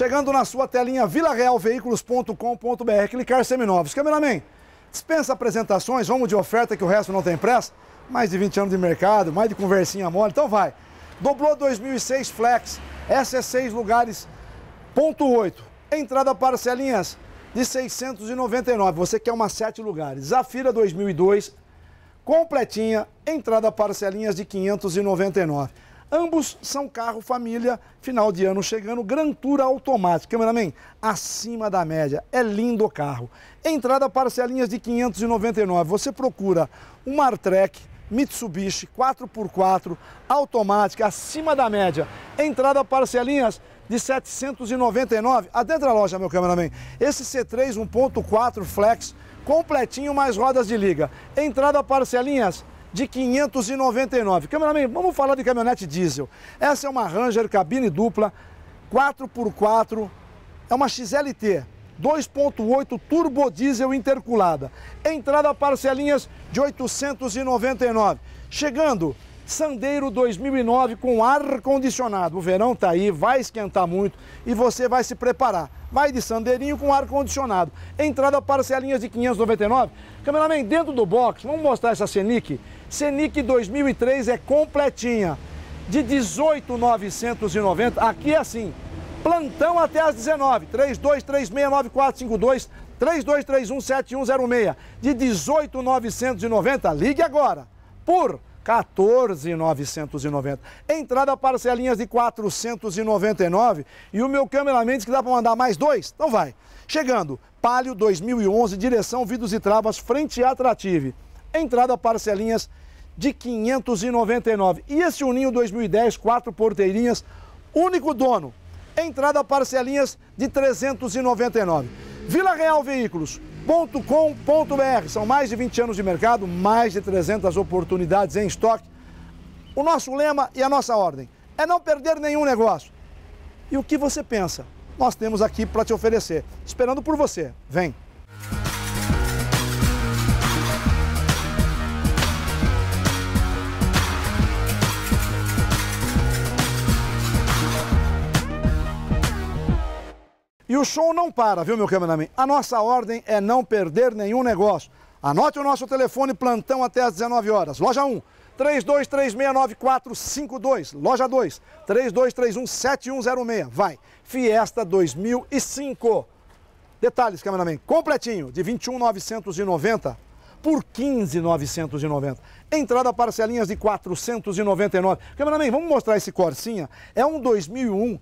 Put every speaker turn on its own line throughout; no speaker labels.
Chegando na sua telinha vilarealveiculos.com.br, clicar seminovos. Cameraman, dispensa apresentações, vamos de oferta que o resto não tem pressa. Mais de 20 anos de mercado, mais de conversinha mole, então vai. Dobrou 2006 Flex, SC6 lugares, ponto 8. Entrada parcelinhas de 699, você quer uma 7 lugares. Zafira 2002, completinha, entrada parcelinhas de 599. Ambos são carro família, final de ano chegando, Gran Tour automático. Cameraman, acima da média, é lindo o carro. Entrada parcelinhas de 599, você procura um Artrek Mitsubishi 4x4 automática, acima da média. Entrada parcelinhas de 799. Adentra da loja, meu cameraman. Esse C3 1.4 Flex completinho mais rodas de liga. Entrada parcelinhas de 599. Cameraman, vamos falar de caminhonete diesel. Essa é uma Ranger cabine dupla, 4x4, é uma XLT. 2.8 turbo diesel interculada. Entrada parcelinhas de 899. Chegando Sandeiro 2009 com ar condicionado. O verão está aí, vai esquentar muito e você vai se preparar. Vai de Sandeirinho com ar condicionado. Entrada parcelinhas de 599. Cameraman, dentro do box, vamos mostrar essa Senic Senic 2003 é completinha. De 18,990, aqui é assim, plantão até às 19, 32369452, 32317106. De 18,990, ligue agora, por 14,990. Entrada parcelinhas de 499 e o meu cameraman diz que dá para mandar mais dois? Então vai. Chegando, Palio 2011, direção Vidos e Travas, frente atrativo. Atrative. Entrada parcelinhas de 599. E esse Uninho 2010, quatro porteirinhas, único dono. Entrada parcelinhas de 399. Vila Real Veículos, .com.br. São mais de 20 anos de mercado, mais de 300 oportunidades em estoque. O nosso lema e a nossa ordem é não perder nenhum negócio. E o que você pensa? Nós temos aqui para te oferecer. Esperando por você. Vem! E o show não para, viu, meu cameraman? A nossa ordem é não perder nenhum negócio. Anote o nosso telefone plantão até às 19 horas. Loja 1, 32369452. Loja 2, 32317106. Vai. Fiesta 2005. Detalhes, cameraman. Completinho, de 21,990 por 15,990. Entrada parcelinhas de 499. Cameraman, vamos mostrar esse Corsinha. É um 2001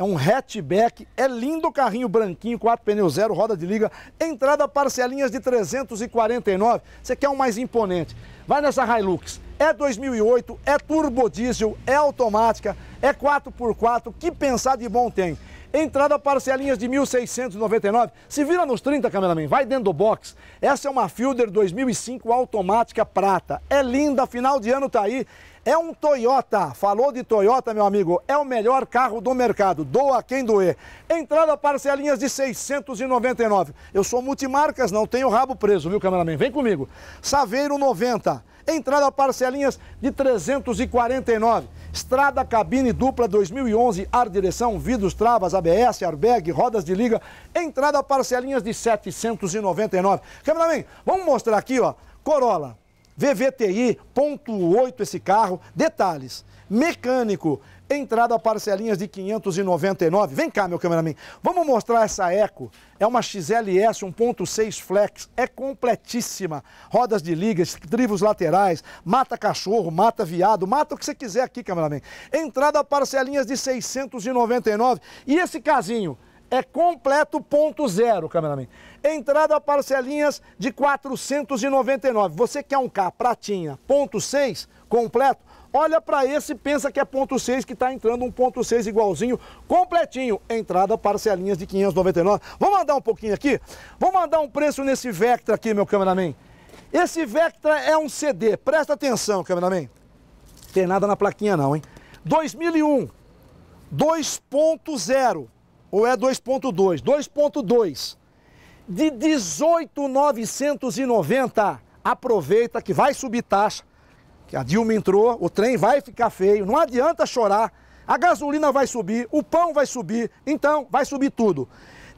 é um hatchback, é lindo carrinho branquinho, quatro pneus zero, roda de liga, entrada parcelinhas de 349. Você quer um mais imponente? Vai nessa Hilux. É 2008, é turbo diesel, é automática, é 4x4, que pensar de bom tem. Entrada parcelinhas de 1.699. Se vira nos 30, cameraman, vai dentro do box. Essa é uma Fielder 2005 automática prata. É linda, final de ano tá aí. É um Toyota. Falou de Toyota, meu amigo, é o melhor carro do mercado. Doa quem doer. Entrada parcelinhas de 699. Eu sou multimarcas, não tenho rabo preso, viu, cameraman? Vem comigo. Saveiro 90. Entrada parcelinhas de 349. Estrada cabine dupla 2011, ar direção, vidros, travas, ABS, airbag, rodas de liga. Entrada parcelinhas de 799. Cameraman, vamos mostrar aqui, ó. Corolla VVTI, ponto 8 esse carro. Detalhes, mecânico, entrada parcelinhas de 599. Vem cá, meu cameraman, vamos mostrar essa Eco. É uma XLS 1.6 Flex, é completíssima. Rodas de liga trivos laterais, mata cachorro, mata viado, mata o que você quiser aqui, cameraman. Entrada parcelinhas de 699. E esse casinho? é completo ponto zero, cameraman. Entrada a parcelinhas de 499. Você quer um K pratinha ponto 6 completo? Olha para esse, pensa que é ponto 6 que está entrando um ponto 6 igualzinho, completinho. Entrada parcelinhas de 599. Vamos mandar um pouquinho aqui? Vamos mandar um preço nesse Vectra aqui, meu cameraman. Esse Vectra é um CD. Presta atenção, cameraman. Tem nada na plaquinha não, hein? 2001 2.0 ou é 2.2? 2.2. De 18,990, aproveita que vai subir taxa, que a Dilma entrou, o trem vai ficar feio, não adianta chorar, a gasolina vai subir, o pão vai subir, então vai subir tudo.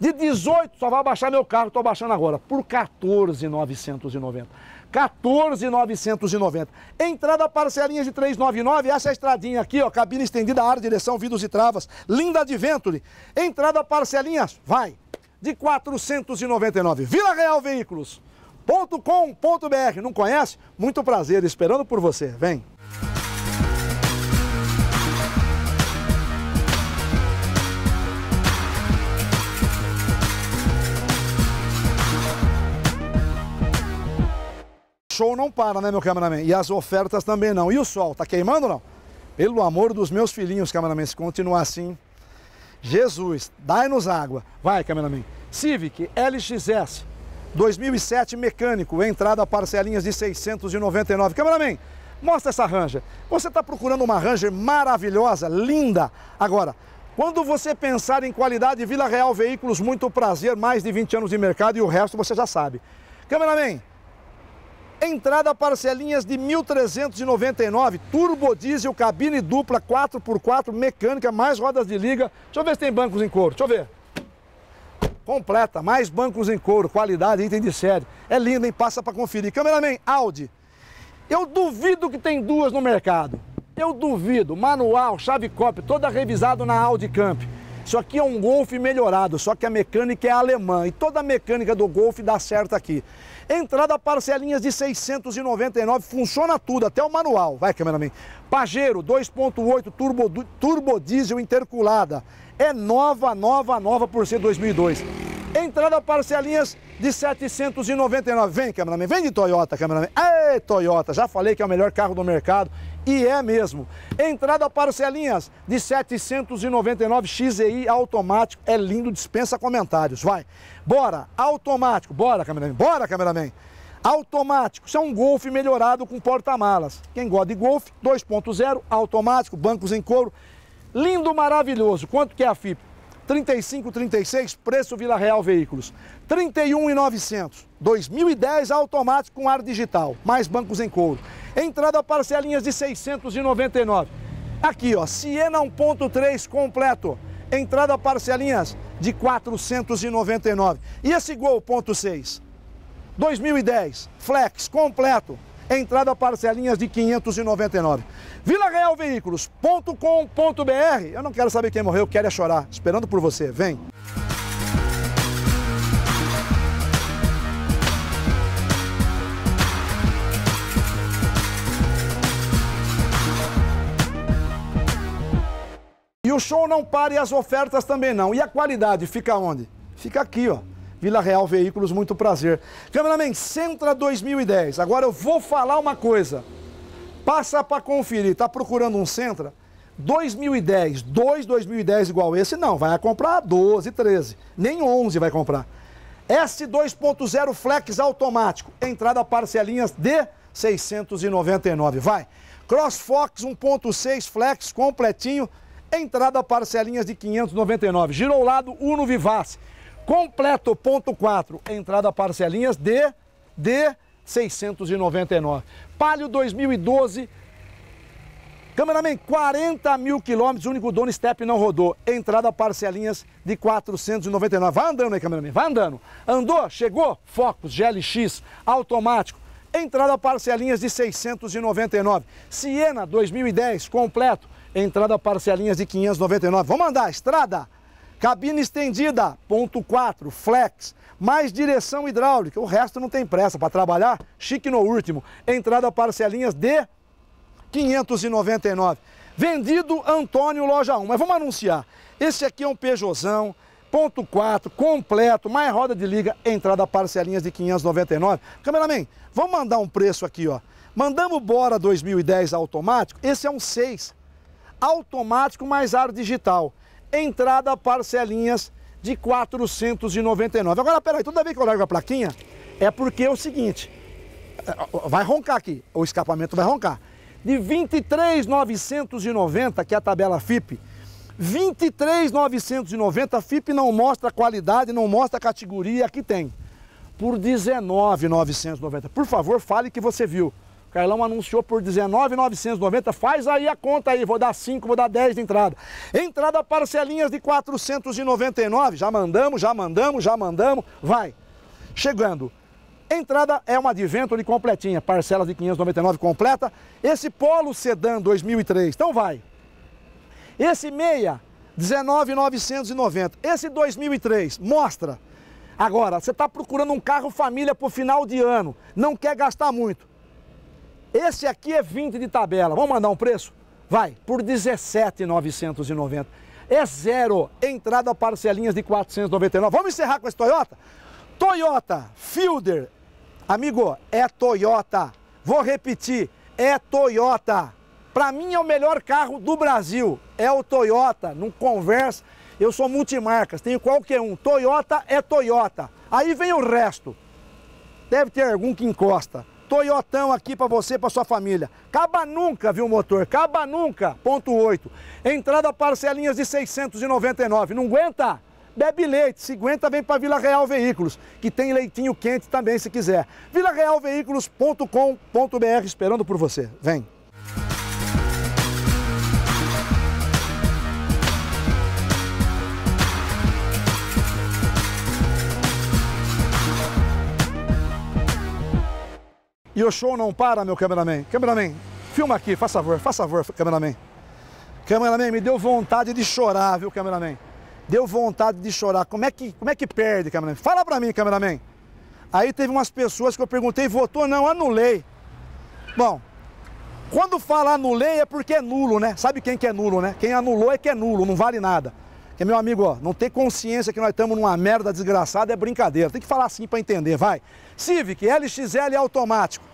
De 18, só vai baixar meu carro, estou baixando agora, por 14,990. 14,990. Entrada parcelinha de 399, essa estradinha aqui, ó, cabine estendida, ar direção, vidros e travas, linda Adventure. Entrada parcelinha, vai, de 499. Vila Real Veículos. não conhece? Muito prazer, esperando por você. Vem! show não para, né, meu cameraman? E as ofertas também não. E o sol, tá queimando ou não? Pelo amor dos meus filhinhos, cameraman, se continuar assim... Jesus, dai-nos água. Vai, cameraman. Civic LXS 2007 mecânico, entrada parcelinhas de 699. Cameraman, mostra essa Ranger. Você está procurando uma Ranger maravilhosa, linda. Agora, quando você pensar em qualidade, Vila Real Veículos, muito prazer, mais de 20 anos de mercado e o resto você já sabe. Cameraman, Entrada parcelinhas de 1.399, turbo diesel, cabine dupla, 4x4, mecânica, mais rodas de liga. Deixa eu ver se tem bancos em couro, deixa eu ver. Completa, mais bancos em couro, qualidade, item de série. É lindo, hein? Passa para conferir. Cameraman, Audi. Eu duvido que tem duas no mercado. Eu duvido. Manual, chave cop, toda revisado na Audi Camp. Isso aqui é um Golf melhorado, só que a mecânica é alemã e toda a mecânica do Golf dá certo aqui. Entrada parcelinhas de 699, funciona tudo, até o manual. Vai, cameraman. Pajero 2.8 turbo, turbo diesel interculada. É nova, nova, nova por ser 2002. Entrada parcelinhas de 799. Vem, cameraman, vem de Toyota, cameraman. é Toyota, já falei que é o melhor carro do mercado. E é mesmo. Entrada parcelinhas de 799 XEI automático. É lindo, dispensa comentários. Vai. Bora, automático. Bora, cameraman. Bora, cameraman. Automático. Isso é um Golf melhorado com porta-malas. Quem gosta de Golf 2.0, automático, bancos em couro. Lindo, maravilhoso. Quanto que é a FIP? 3536, preço Vila Real Veículos. 31,900. 2010 automático com ar digital, mais bancos em couro. Entrada parcelinhas de 699. Aqui, ó, Siena 1.3 completo. Entrada parcelinhas de 499. E esse Gol ponto 2010, flex completo. Entrada parcelinhas de 599. Vila Real Veículos.com.br. Eu não quero saber quem morreu, quero é chorar. Esperando por você. Vem. E o show não para e as ofertas também não. E a qualidade fica onde? Fica aqui, ó. Vila Real Veículos, muito prazer. Cameraman, Centra 2010. Agora eu vou falar uma coisa. Passa para conferir. Tá procurando um Centra? 2010, Dois 2010 igual esse, não. Vai comprar 12, 13. Nem 11 vai comprar. S 2.0 Flex automático. Entrada parcelinhas de 699. Vai. CrossFox 1.6 Flex completinho. Entrada parcelinhas de 599. Girou o lado Uno Vivace. Completo, ponto 4, entrada parcelinhas de, de 699. Palio 2012, Cameraman, 40 mil quilômetros, único dono, step não rodou. Entrada parcelinhas de 499. Vai andando aí, cameraman, vai andando. Andou, chegou, Focus GLX, automático. Entrada parcelinhas de 699. Siena 2010, completo. Entrada parcelinhas de 599. Vamos andar, estrada. Cabine estendida, ponto 4, flex, mais direção hidráulica, o resto não tem pressa para trabalhar, chique no último. Entrada parcelinhas de 599. Vendido Antônio Loja 1, mas vamos anunciar. Esse aqui é um Peugeotzão, ponto 4, completo, mais roda de liga, entrada parcelinhas de 599. Cameraman, vamos mandar um preço aqui, ó. Mandamos Bora 2010 automático, esse é um 6, automático mais ar digital entrada parcelinhas de 499. Agora, peraí, toda vez que eu largo a plaquinha, é porque é o seguinte, é, vai roncar aqui, o escapamento vai roncar. De 23,990, que é a tabela FIP, 23,990, FIP não mostra qualidade, não mostra a categoria que tem. Por 19,990. Por favor, fale que você viu. Carlão anunciou por 19,990. Faz aí a conta aí, vou dar 5, vou dar 10 de entrada. Entrada parcelinhas de 499. Já mandamos, já mandamos, já mandamos. Vai. Chegando. Entrada é uma de vento de completinha, parcelas de 599 completa. Esse Polo Sedan 2003. Então vai. Esse meia 19,990. Esse 2003 mostra Agora, você está procurando um carro família para o final de ano, não quer gastar muito. Esse aqui é 20 de tabela. Vamos mandar um preço? Vai, por 17,990. É zero. Entrada a parcelinhas de 499. Vamos encerrar com esse Toyota? Toyota Fielder. Amigo, é Toyota. Vou repetir, é Toyota. Para mim é o melhor carro do Brasil. É o Toyota. Não conversa. Eu sou multimarcas, tenho qualquer um. Toyota é Toyota. Aí vem o resto. Deve ter algum que encosta. Toyotão aqui para você, para sua família. Caba nunca, viu, motor? Caba nunca, ponto 8. Entrada parcelinhas de 699. Não aguenta? bebe leite. Se aguenta, vem para Vila Real Veículos, que tem leitinho quente também, se quiser. VilaRealVeículos.com.br, esperando por você. Vem! E o show não para, meu cameraman. Cameraman, filma aqui, faz favor, faz favor, cameraman. Cameraman, me deu vontade de chorar, viu, cameraman? Deu vontade de chorar. Como é que, como é que perde, cameraman? Fala pra mim, cameraman. Aí teve umas pessoas que eu perguntei, votou? Não, anulei. Bom, quando fala anulei é porque é nulo, né? Sabe quem que é nulo, né? Quem anulou é que é nulo, não vale nada. Que meu amigo, ó, não ter consciência que nós estamos numa merda desgraçada é brincadeira. Tem que falar assim para entender, vai. Civic, LXL automático.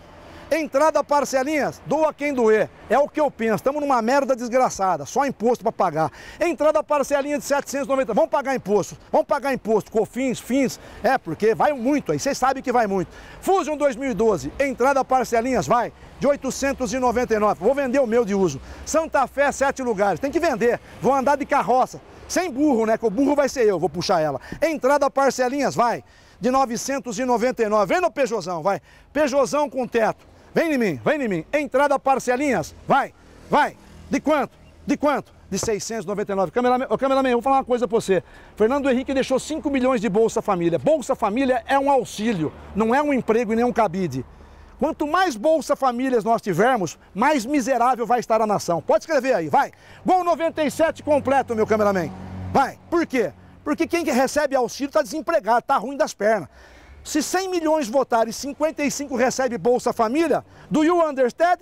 Entrada parcelinhas, doa quem doer. É o que eu penso. Estamos numa merda desgraçada, só imposto para pagar. Entrada parcelinha de 790, vamos pagar imposto. Vamos pagar imposto, cofins, fins, é porque vai muito aí, vocês sabem que vai muito. Fusion 2012, entrada parcelinhas vai de 899. Vou vender o meu de uso. Santa Fé, sete lugares. Tem que vender. Vou andar de carroça. Sem burro, né? Que o burro vai ser eu, vou puxar ela. Entrada parcelinhas vai de 999. Vem no Pejozão, vai. Pejozão com teto. Vem em mim, vem em mim. Entrada parcelinhas, vai, vai. De quanto? De quanto? de 699. Cameraman, oh, cameraman, vou falar uma coisa para você. Fernando Henrique deixou 5 milhões de Bolsa Família. Bolsa Família é um auxílio, não é um emprego e nem um cabide. Quanto mais Bolsa Famílias nós tivermos, mais miserável vai estar a nação. Pode escrever aí, vai. Gol 97 completo, meu cameraman. Vai. Por quê? Porque quem recebe auxílio está desempregado, está ruim das pernas. Se 100 milhões votarem e 55 recebe Bolsa Família, do you understand?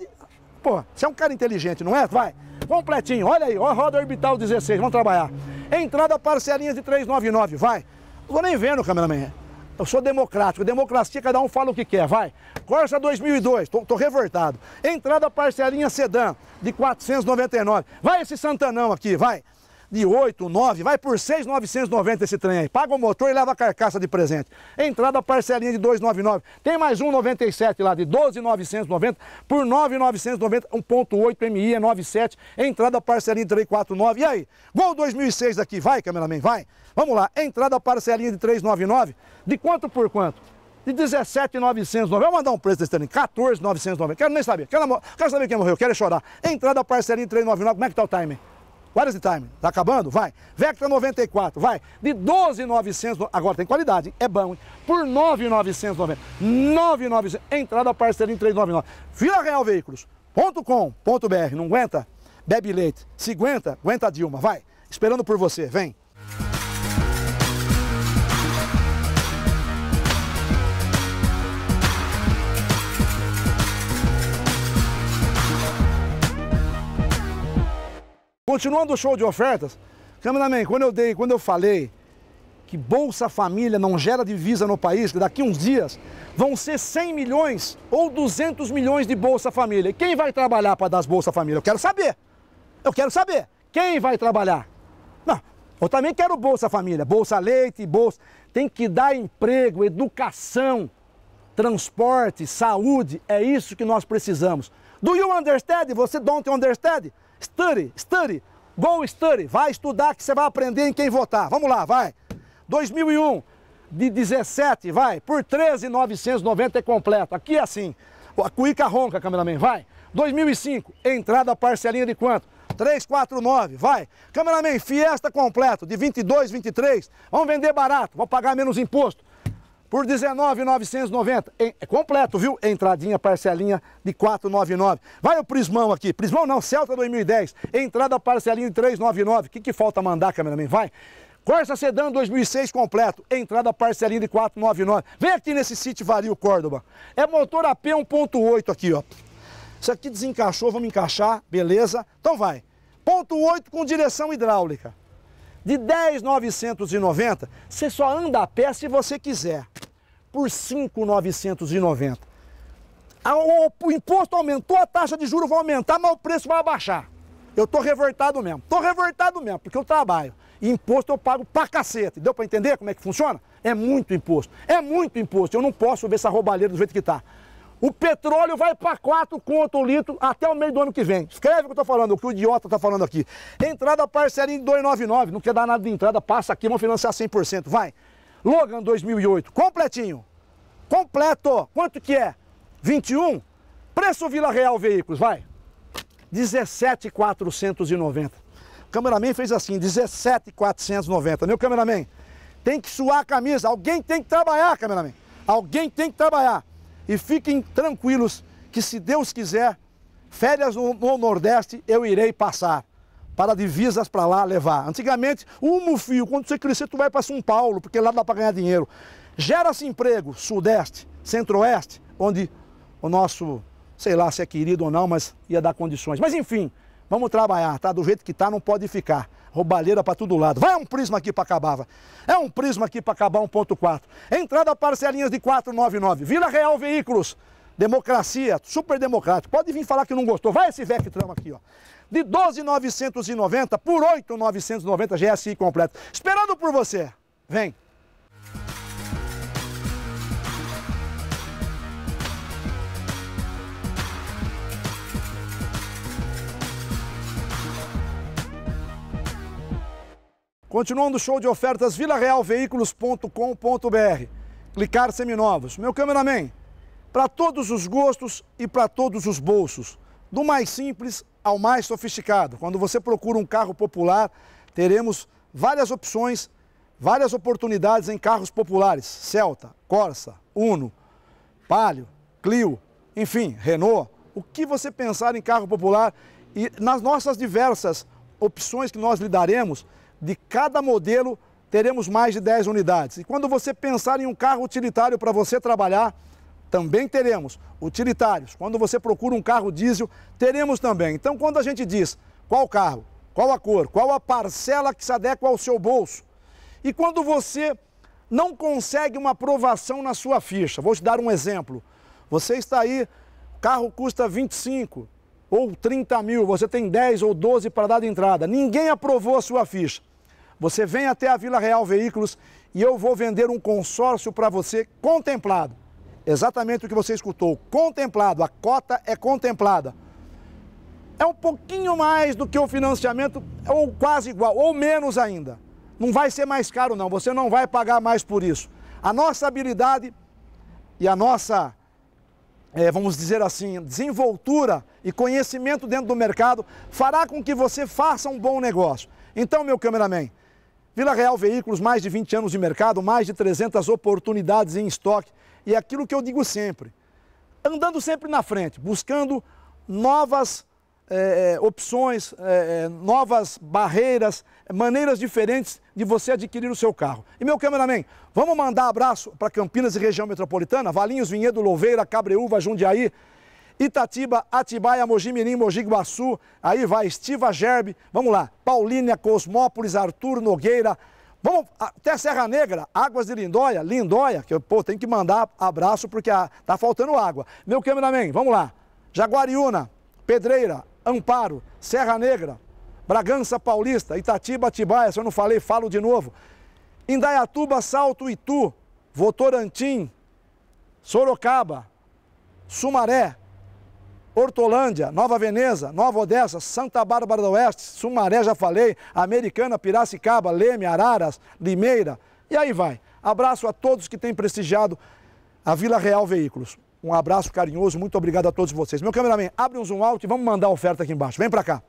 Pô, você é um cara inteligente, não é? Vai, completinho, olha aí, ó, roda orbital 16, vamos trabalhar. Entrada parcelinha de 399, vai. Não vou nem vendo, cameraman. Eu sou democrático, democracia cada um fala o que quer, vai. Corsa 2002, tô, tô revoltado. Entrada parcelinha sedã de 499. Vai esse Santanão aqui, vai de 8, 9, vai por 6,990 esse trem aí. Paga o motor e leva a carcaça de presente. Entrada parcelinha de 2,99. Tem mais um 97 lá de 12,990 por 9,990, 1,8 MI é 9,7. Entrada parcelinha de 3,49. E aí? Gol 2006 daqui, vai, cameraman, vai. Vamos lá, entrada parcelinha de 3,99. De quanto por quanto? De 17,990. Vamos mandar um preço desse trem, 14,990. Quero nem saber, quero, quero saber quem morreu, quero chorar. Entrada parcelinha de 3,99, como é que tá o timing? What is the time? Tá acabando? Vai. Vectra 94, vai. De 12,900, agora tem qualidade, hein? é bom, hein? Por 9,990. 9,900, entrada parceira em 399. Vila Real Veículos.com.br, não aguenta? Bebe leite. Se aguenta, aguenta a Dilma, vai. Esperando por você, vem. Continuando o show de ofertas, Cameraman, quando eu dei, quando eu falei que Bolsa Família não gera divisa no país, que daqui uns dias vão ser 100 milhões ou 200 milhões de Bolsa Família. E quem vai trabalhar para dar as Bolsa Família? Eu quero saber. Eu quero saber. Quem vai trabalhar? Não, eu também quero Bolsa Família, Bolsa Leite, Bolsa. Tem que dar emprego, educação, transporte, saúde. É isso que nós precisamos. Do you understand? Você don't understand? Study, study. Go study, vai estudar que você vai aprender em quem votar. Vamos lá, vai. 2001, de 17, vai, por 13,990 é completo. Aqui é assim. A Cuica ronca, cameraman, vai. 2005, entrada parcelinha de quanto? 349, vai. Cameraman, Fiesta completo de 22, 23. Vamos vender barato, vamos pagar menos imposto por 19,990. É completo, viu? Entradinha, parcelinha de 499. Vai o Prismão aqui. Prismão não, Celta 2010. Entrada parcelinha de 399. O que, que falta mandar, cameraman? Vai. Corsa Sedan 2006 completo, entrada parcelinha de 499. Vem aqui nesse site Vario Córdoba. É motor AP 1.8 aqui, ó. Isso aqui desencaixou, vamos encaixar, beleza? Então vai. Ponto 8 com direção hidráulica. De 10,990, você só anda a pé se você quiser. Por 5,990. O imposto aumentou, a taxa de juros vai aumentar, mas o preço vai abaixar. Eu estou revoltado mesmo. estou revoltado mesmo, porque eu trabalho. E imposto eu pago pra cacete. Deu para entender como é que funciona? É muito imposto. É muito imposto. Eu não posso ver essa roubalheira do jeito que está o petróleo vai para 4 conto o litro até o meio do ano que vem. Escreve o que eu estou falando, o que o idiota está falando aqui. Entrada parceria de 299, não quer dar nada de entrada, passa aqui, vamos financiar 100%, vai. Logan 2008, completinho. Completo. Quanto que é? 21? Preço Vila Real Veículos, vai. 17,490. O cameraman fez assim, 17,490. Meu cameraman, tem que suar a camisa. Alguém tem que trabalhar, cameraman. Alguém tem que trabalhar. E fiquem tranquilos que, se Deus quiser, férias no, no Nordeste eu irei passar para divisas para lá levar. Antigamente, um fio, quando você crescer, tu vai para São Paulo, porque lá dá para ganhar dinheiro. Gera-se emprego, Sudeste, Centro-Oeste, onde o nosso, sei lá se é querido ou não, mas ia dar condições. Mas enfim, vamos trabalhar, tá? Do jeito que tá, não pode ficar roubalheira para todo lado. Vai um prisma aqui para acabava. É um prisma aqui para acabar 1.4. É Entrada parcelinhas de 499. Vila Real Veículos. Democracia, super democrático. Pode vir falar que não gostou. Vai esse Vectram aqui, ó. De 12,990 por 8,990 GSI é assim completo. Esperando por você. Vem. Continuando o show de ofertas, vilarealveículos.com.br. Clicar seminovos. Meu cameraman, para todos os gostos e para todos os bolsos. Do mais simples ao mais sofisticado. Quando você procura um carro popular, teremos várias opções, várias oportunidades em carros populares. Celta, Corsa, Uno, Palio, Clio, enfim, Renault. O que você pensar em carro popular e nas nossas diversas opções que nós lhe daremos, de cada modelo teremos mais de 10 unidades. E quando você pensar em um carro utilitário para você trabalhar, também teremos utilitários. Quando você procura um carro diesel, teremos também. Então, quando a gente diz qual carro, qual a cor, qual a parcela que se adequa ao seu bolso, e quando você não consegue uma aprovação na sua ficha, vou te dar um exemplo. Você está aí, carro custa 25 ou 30 mil, você tem 10 ou 12 para dar de entrada, ninguém aprovou a sua ficha. Você vem até a Vila Real Veículos e eu vou vender um consórcio para você contemplado. Exatamente o que você escutou, contemplado, a cota é contemplada. É um pouquinho mais do que o financiamento, ou é quase igual, ou menos ainda. Não vai ser mais caro não, você não vai pagar mais por isso. A nossa habilidade e a nossa, é, vamos dizer assim, desenvoltura e conhecimento dentro do mercado fará com que você faça um bom negócio. Então, meu cameraman, Vila Real Veículos, mais de 20 anos de mercado, mais de 300 oportunidades em estoque. E é aquilo que eu digo sempre, andando sempre na frente, buscando novas é, opções, é, novas barreiras, maneiras diferentes de você adquirir o seu carro. E meu cameraman, vamos mandar abraço para Campinas e região metropolitana, Valinhos, Vinhedo, Louveira, Cabreúva, Jundiaí, Itatiba, Atibaia, Mogi Mirim, Mogi Guaçu, aí vai Estiva Gerbe, vamos lá, Paulínia, Cosmópolis, Arthur Nogueira, vamos até Serra Negra, Águas de Lindóia, Lindóia, que eu, pô, tem que mandar abraço porque a, tá faltando água. Meu cameraman, vamos lá, Jaguariúna, Pedreira, Amparo, Serra Negra, Bragança Paulista, Itatiba, Atibaia, se eu não falei, falo de novo, Indaiatuba, Salto, Itu, Votorantim, Sorocaba, Sumaré, Hortolândia, Nova Veneza, Nova Odessa, Santa Bárbara do Oeste, Sumaré, já falei, Americana, Piracicaba, Leme, Araras, Limeira, e aí vai. Abraço a todos que têm prestigiado a Vila Real Veículos. Um abraço carinhoso, muito obrigado a todos vocês. Meu cameraman, abre um zoom alto e vamos mandar a oferta aqui embaixo. Vem para cá.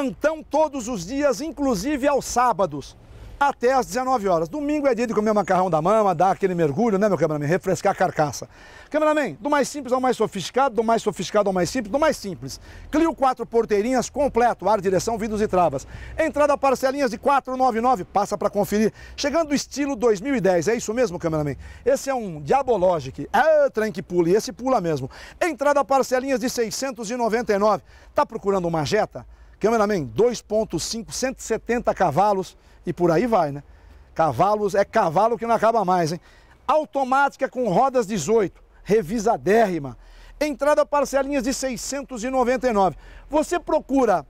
plantão todos os dias, inclusive aos sábados, até às 19 horas. Domingo é dia de comer macarrão da mama, dar aquele mergulho, né, meu cameraman? Refrescar a carcaça. Cameraman, do mais simples ao mais sofisticado, do mais sofisticado ao mais simples, do mais simples. Clio 4 porteirinhas, completo, ar, direção, vidros e travas. Entrada parcelinhas de 499, passa para conferir. Chegando estilo 2010, é isso mesmo, cameraman? Esse é um Diabologic, é o trem que pula, e esse pula mesmo. Entrada parcelinhas de 699. Tá procurando uma jeta? Cameraman, 2.5, 170 cavalos e por aí vai, né? Cavalos, é cavalo que não acaba mais, hein? Automática com rodas 18, revisa dérrima. Entrada parcelinhas de 699. Você procura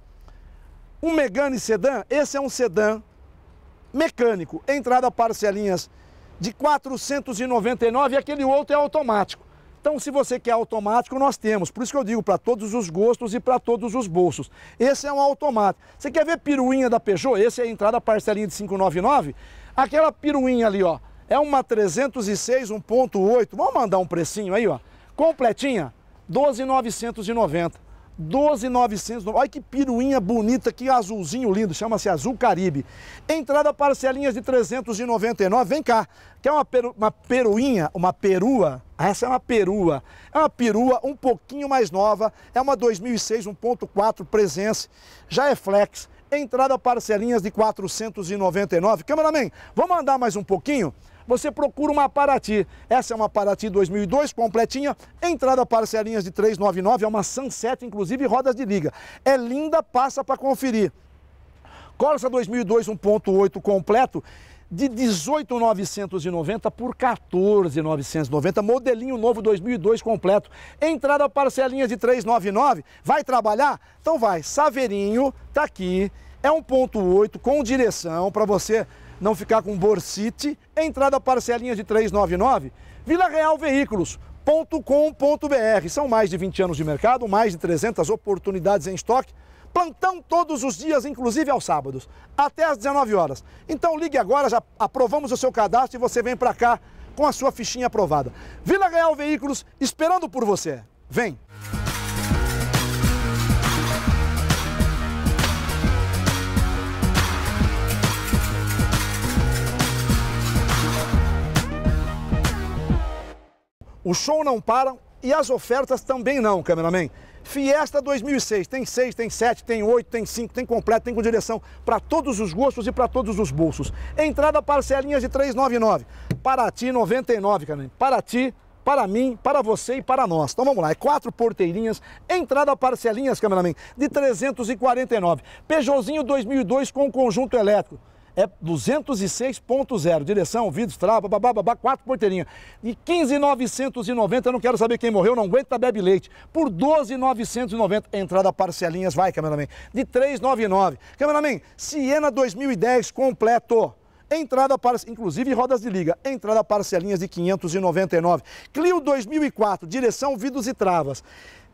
um Megane Sedan? esse é um sedã mecânico. Entrada parcelinhas de 499 e aquele outro é automático. Então, se você quer automático, nós temos. Por isso que eu digo, para todos os gostos e para todos os bolsos. Esse é um automático. Você quer ver piruinha da Peugeot? Esse é a entrada parcelinha de 599. Aquela piruinha ali, ó, é uma 306 1.8. Vamos mandar um precinho aí, ó. Completinha, 12,990. 12,900. Olha que piruinha bonita, que azulzinho lindo, chama-se Azul Caribe. Entrada parcelinhas de 399. Vem cá, quer uma, peru, uma peruinha, uma perua? Essa é uma perua. É uma perua um pouquinho mais nova, é uma 2006 1.4 Presence, já é flex. Entrada parcelinhas de 499. Cameraman, vamos andar mais um pouquinho? você procura uma Paraty. Essa é uma Paraty 2002, completinha, entrada parcelinhas de 399, é uma Sunset, inclusive rodas de liga. É linda, passa para conferir. Corsa 2002 1.8 completo, de 18,990 por 14,990, modelinho novo 2002 completo. Entrada parcelinha de 399, vai trabalhar? Então vai, Saveirinho tá aqui, é 1.8 com direção para você não ficar com Borsite, entrada parcelinha de 399, Vila Real Veículos, .com.br. São mais de 20 anos de mercado, mais de 300 oportunidades em estoque. Plantão todos os dias, inclusive aos sábados, até às 19 horas. Então ligue agora, já aprovamos o seu cadastro e você vem para cá com a sua fichinha aprovada. Vila Real Veículos esperando por você. Vem! O show não para e as ofertas também não, cameraman. Fiesta 2006, tem 6, tem 7, tem 8, tem 5, tem completo, tem com direção para todos os gostos e para todos os bolsos. Entrada parcelinhas de 399, Paraty 99, cameraman. Paraty para mim, para você e para nós. Então vamos lá, é quatro porteirinhas, entrada parcelinhas, cameraman, de 349. Peugeotzinho 2002 com conjunto elétrico é 206.0, direção, vidros, trava, babá, babá, quatro porteirinhas. E 15.990, eu não quero saber quem morreu, não aguenta, bebe leite. Por 12.990, entrada parcelinhas, vai, cameraman, de 3.99. Cameraman, Siena 2010 completo. Entrada para, inclusive rodas de liga, entrada parcelinhas de 599. Clio 2004, direção, vidros e travas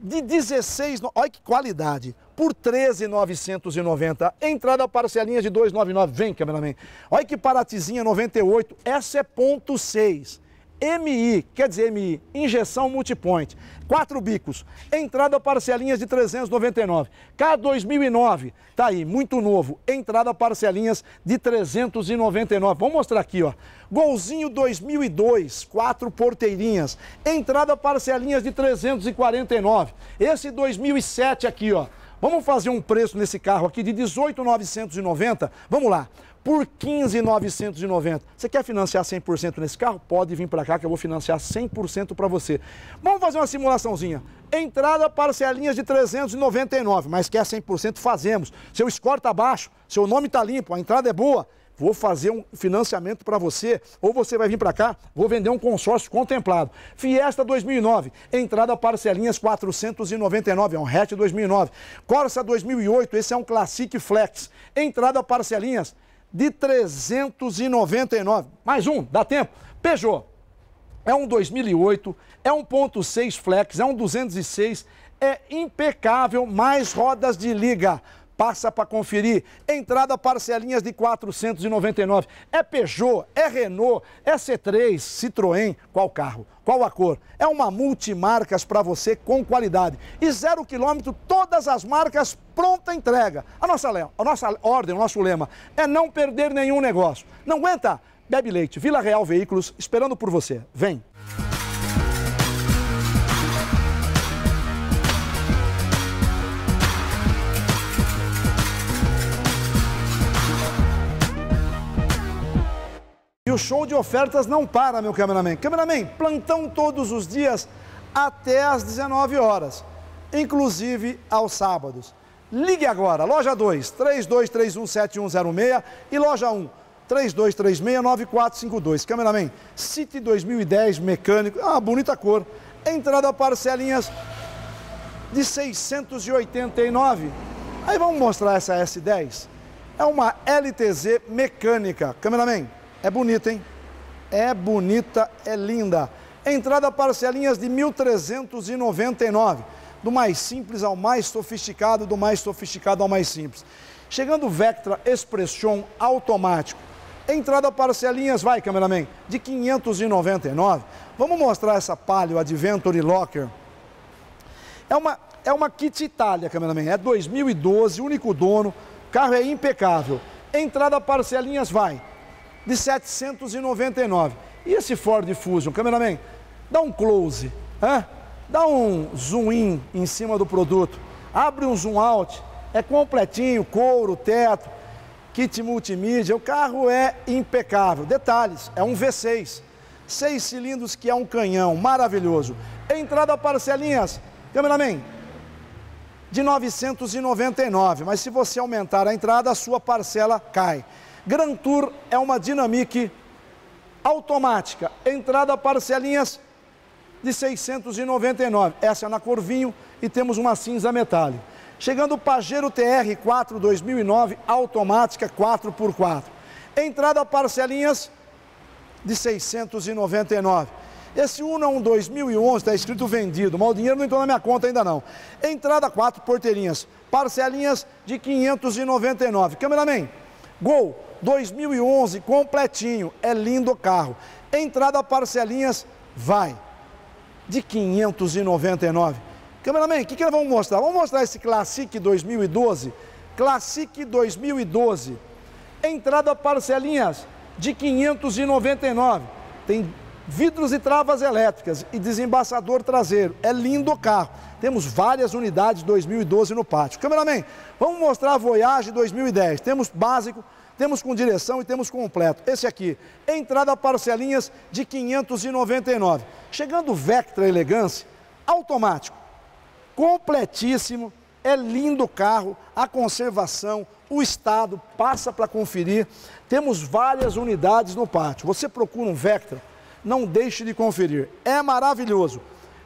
de 16, olha que qualidade, por 13,990. Entrada parcelinha de 299. Vem, cameraman. Olha que paratizinha 98. Essa é ponto 6. MI, quer dizer MI, injeção multipoint, quatro bicos, entrada parcelinhas de 399. K2009, tá aí, muito novo, entrada parcelinhas de 399. Vamos mostrar aqui, ó. Golzinho 2002, quatro porteirinhas, entrada parcelinhas de 349. Esse 2007 aqui, ó. Vamos fazer um preço nesse carro aqui de 18,990? Vamos lá por 15,990. Você quer financiar 100% nesse carro? Pode vir para cá que eu vou financiar 100% para você. Vamos fazer uma simulaçãozinha. Entrada parcelinhas de 399, mas quer 100% fazemos. Seu score tá baixo, seu nome tá limpo, a entrada é boa. Vou fazer um financiamento para você, ou você vai vir para cá, vou vender um consórcio contemplado. Fiesta 2009, entrada parcelinhas 499, é um hatch 2009. Corsa 2008, esse é um Classic Flex, entrada parcelinhas de 399. Mais um, dá tempo. Peugeot. É um 2008, é um 1.6 flex, é um 206, é impecável, mais rodas de liga. Passa para conferir. Entrada parcelinhas de 499. É Peugeot, é Renault, é C3, Citroën, qual carro? Qual a cor? É uma multimarcas para você com qualidade. E zero quilômetro, todas as marcas pronta entrega. A nossa, a nossa ordem, o nosso lema é não perder nenhum negócio. Não aguenta? Bebe leite. Vila Real Veículos esperando por você. Vem. o show de ofertas não para, meu cameraman. Cameraman, plantão todos os dias até às 19 horas, inclusive aos sábados. Ligue agora, loja 2, 32317106 e loja 1, 32369452. Cameraman, City 2010 mecânico, ah, bonita cor. Entrada parcelinhas de 689. Aí vamos mostrar essa S10. É uma LTZ mecânica. Cameraman, é bonita, hein? É bonita, é linda. Entrada parcelinhas de 1.399. Do mais simples ao mais sofisticado, do mais sofisticado ao mais simples. Chegando o Vectra Expression automático. Entrada parcelinhas, vai, cameraman, de 599. Vamos mostrar essa Palio Adventure Locker. É uma, é uma kit Itália, cameraman. É 2012, único dono. Carro é impecável. Entrada parcelinhas, vai de 799. E esse Ford Fusion, cameraman, dá um close, dá um zoom in em cima do produto, abre um zoom out, é completinho, couro, teto, kit multimídia, o carro é impecável. Detalhes, é um V6, seis cilindros que é um canhão, maravilhoso. Entrada parcelinhas, cameraman, de 999, mas se você aumentar a entrada, a sua parcela cai. Grand Tour é uma Dynamic automática, entrada parcelinhas de 699. Essa é na cor vinho e temos uma cinza metálica. Chegando o Pajero TR4 2009 automática 4x4. Entrada parcelinhas de 699. Esse Uno é um 2011, está escrito vendido, mas o dinheiro não entrou na minha conta ainda não. Entrada quatro porteirinhas, parcelinhas de 599. Cameraman, Gol 2011, completinho, é lindo o carro. Entrada parcelinhas, vai, de 599. Cameraman, o que, que nós vamos mostrar? Vamos mostrar esse Classic 2012, Classic 2012, entrada parcelinhas de 599. Tem vidros e travas elétricas e desembaçador traseiro. É lindo o carro. Temos várias unidades 2012 no pátio. Cameraman, vamos mostrar a Voyage 2010. Temos básico, temos com direção e temos completo. Esse aqui, entrada parcelinhas de 599. Chegando o Vectra Elegance, automático, completíssimo, é lindo o carro, a conservação, o estado, passa para conferir. Temos várias unidades no pátio. Você procura um Vectra, não deixe de conferir. É maravilhoso.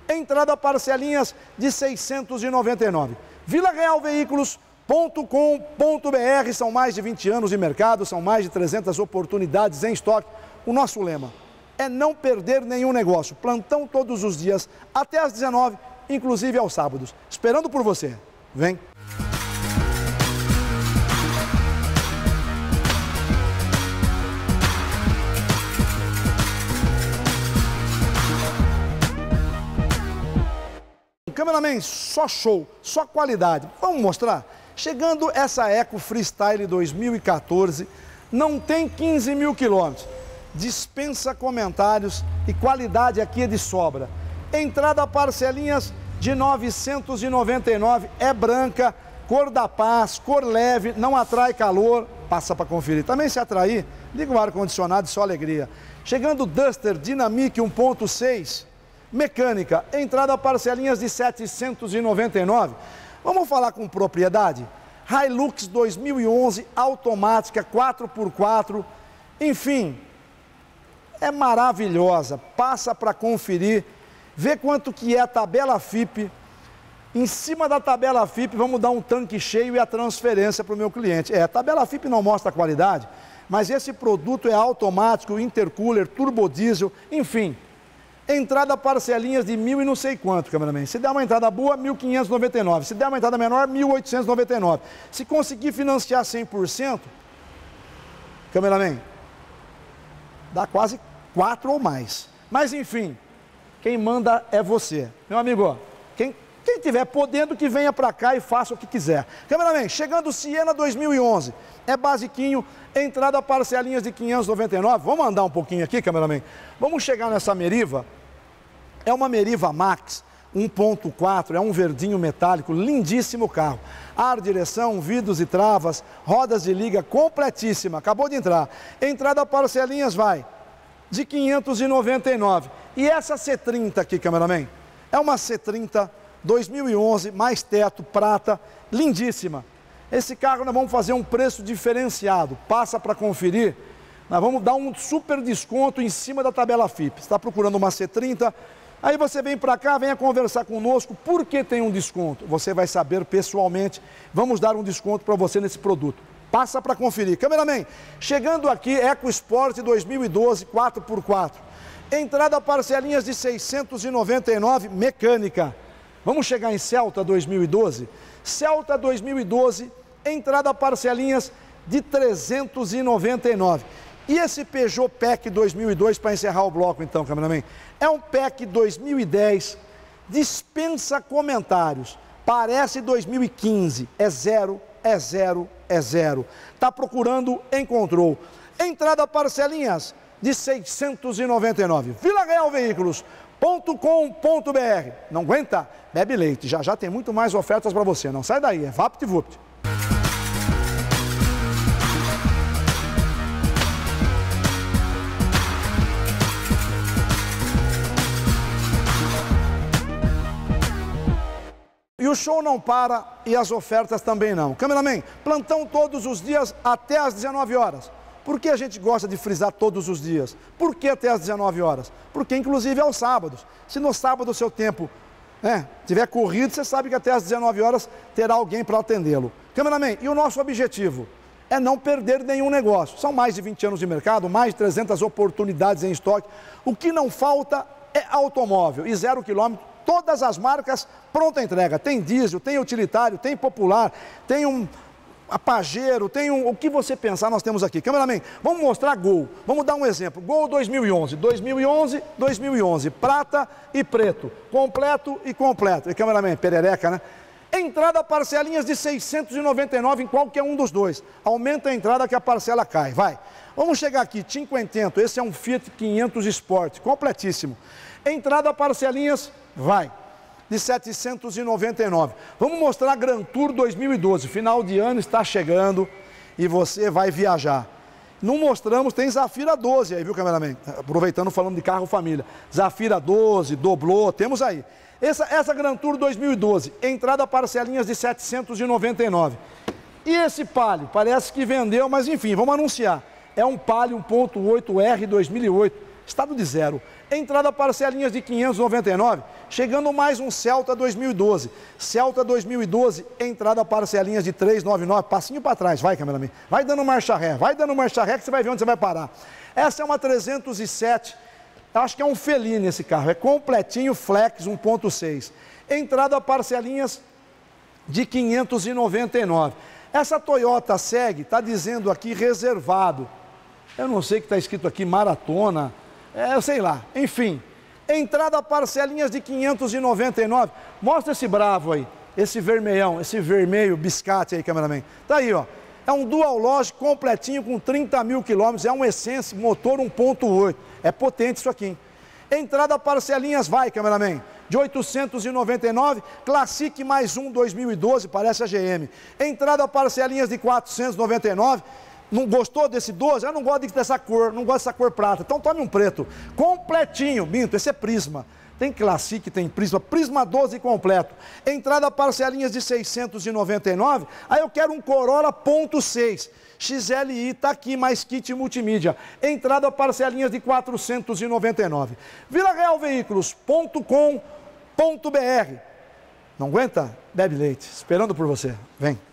Entrada parcelinhas de 699. Vila Real Veículos .com.br são mais de 20 anos de mercado, são mais de 300 oportunidades em estoque. O nosso lema é não perder nenhum negócio. Plantão todos os dias, até às 19, inclusive aos sábados. Esperando por você. Vem! Cameraman, só show, só qualidade. Vamos mostrar? Chegando essa Eco Freestyle 2014, não tem 15 mil quilômetros. Dispensa comentários e qualidade aqui é de sobra. Entrada parcelinhas de 999, é branca, cor da paz, cor leve, não atrai calor, passa para conferir. Também se atrair, liga o ar-condicionado e só alegria. Chegando Duster Dynamic 1.6, mecânica, entrada parcelinhas de 799. Vamos falar com propriedade? Hilux 2011 automática 4x4. Enfim, é maravilhosa. Passa para conferir, vê quanto que é a tabela FIP. Em cima da tabela FIP, vamos dar um tanque cheio e a transferência para o meu cliente. É, a tabela FIP não mostra a qualidade, mas esse produto é automático, intercooler, turbodiesel, enfim, entrada parcelinhas de mil e não sei quanto, cameraman. Se der uma entrada boa, 1.599. Se der uma entrada menor, 1.899. Se conseguir financiar 100%, cameraman, dá quase quatro ou mais. Mas enfim, quem manda é você. Meu amigo, quem, quem tiver podendo, que venha para cá e faça o que quiser. Cameraman, chegando Siena 2011, é basiquinho, entrada parcelinhas de 599. Vamos andar um pouquinho aqui, cameraman? Vamos chegar nessa meriva é uma Meriva Max 1.4, é um verdinho metálico, lindíssimo carro. Ar, direção, vidros e travas, rodas de liga completíssima, acabou de entrar. Entrada parcelinhas vai de 599. E essa C30 aqui, cameraman, é uma C30 2011, mais teto, prata, lindíssima. Esse carro nós vamos fazer um preço diferenciado, passa para conferir. Nós vamos dar um super desconto em cima da tabela FIP. Está procurando uma C30, Aí você vem para cá, venha conversar conosco, por que tem um desconto? Você vai saber pessoalmente. Vamos dar um desconto para você nesse produto. Passa para conferir. Cameraman, chegando aqui, EcoSport 2012 4x4. Entrada parcelinhas de 699, mecânica. Vamos chegar em Celta 2012? Celta 2012, entrada parcelinhas de 399. E esse Peugeot PEC 2002, para encerrar o bloco então, cameraman, é um PEC 2010, dispensa comentários, parece 2015, é zero, é zero, é zero. Está procurando, encontrou. Entrada parcelinhas de 699. Vila Real Veículos, .com.br. Não aguenta? Bebe leite. Já já tem muito mais ofertas para você. Não sai daí, é VaptVupt. o show não para e as ofertas também não. Cameraman, plantão todos os dias até às 19 horas. Por que a gente gosta de frisar todos os dias? Por que até às 19 horas? Porque inclusive aos sábados. Se no sábado o seu tempo né, tiver corrido, você sabe que até às 19 horas terá alguém para atendê-lo. Cameraman, e o nosso objetivo? É não perder nenhum negócio. São mais de 20 anos de mercado, mais de 300 oportunidades em estoque. O que não falta é automóvel e zero quilômetro todas as marcas pronta entrega. Tem diesel, tem utilitário, tem popular, tem um a tem um, o que você pensar, nós temos aqui. Cameraman, vamos mostrar Gol. Vamos dar um exemplo. Gol 2011, 2011, 2011, prata e preto, completo e completo. E cameraman, perereca, né? Entrada parcelinhas de 699 em qualquer um dos dois. Aumenta a entrada que a parcela cai, vai. Vamos chegar aqui, cinquentento, esse é um Fiat 500 Sport, completíssimo. Entrada parcelinhas Vai. De 799. Vamos mostrar a Grand Tour 2012. Final de ano está chegando e você vai viajar. Não mostramos, tem Zafira 12 aí, viu, cameraman? Aproveitando, falando de carro família. Zafira 12, dobrou. temos aí. Essa, essa Grand Tour 2012, entrada parcelinhas de 799. E esse Palio, parece que vendeu, mas enfim, vamos anunciar. É um Palio 1.8R 2008. Estado de zero. Entrada parcelinhas de 599, chegando mais um Celta 2012. Celta 2012, entrada parcelinhas de 399. Passinho para trás, vai, cameraman. Vai dando marcha ré, vai dando marcha ré que você vai ver onde você vai parar. Essa é uma 307. Acho que é um felino esse carro, é completinho flex 1.6. Entrada parcelinhas de 599. Essa Toyota segue, está dizendo aqui reservado. Eu não sei o que está escrito aqui, maratona, é, sei lá, enfim. Entrada parcelinhas de 599. Mostra esse bravo aí, esse vermelhão, esse vermelho biscate aí, cameraman. Tá aí, ó. É um dual logic completinho com 30 mil quilômetros, é um Essence motor 1.8. É potente isso aqui, hein? Entrada parcelinhas vai, cameraman. De 899, Classic mais um 2012, parece a GM. Entrada parcelinhas de 499, não gostou desse 12? Ah, não gosto dessa cor, não gosto dessa cor prata. Então tome um preto. Completinho, Binto, esse é prisma. Tem Classic, tem Prisma, Prisma 12 completo. Entrada parcelinhas de 699. Aí eu quero um Corolla ponto 6. XLI tá aqui, mais kit multimídia. Entrada parcelinhas de 499. Vila Real br. Não aguenta? Bebe leite. Esperando por você. Vem.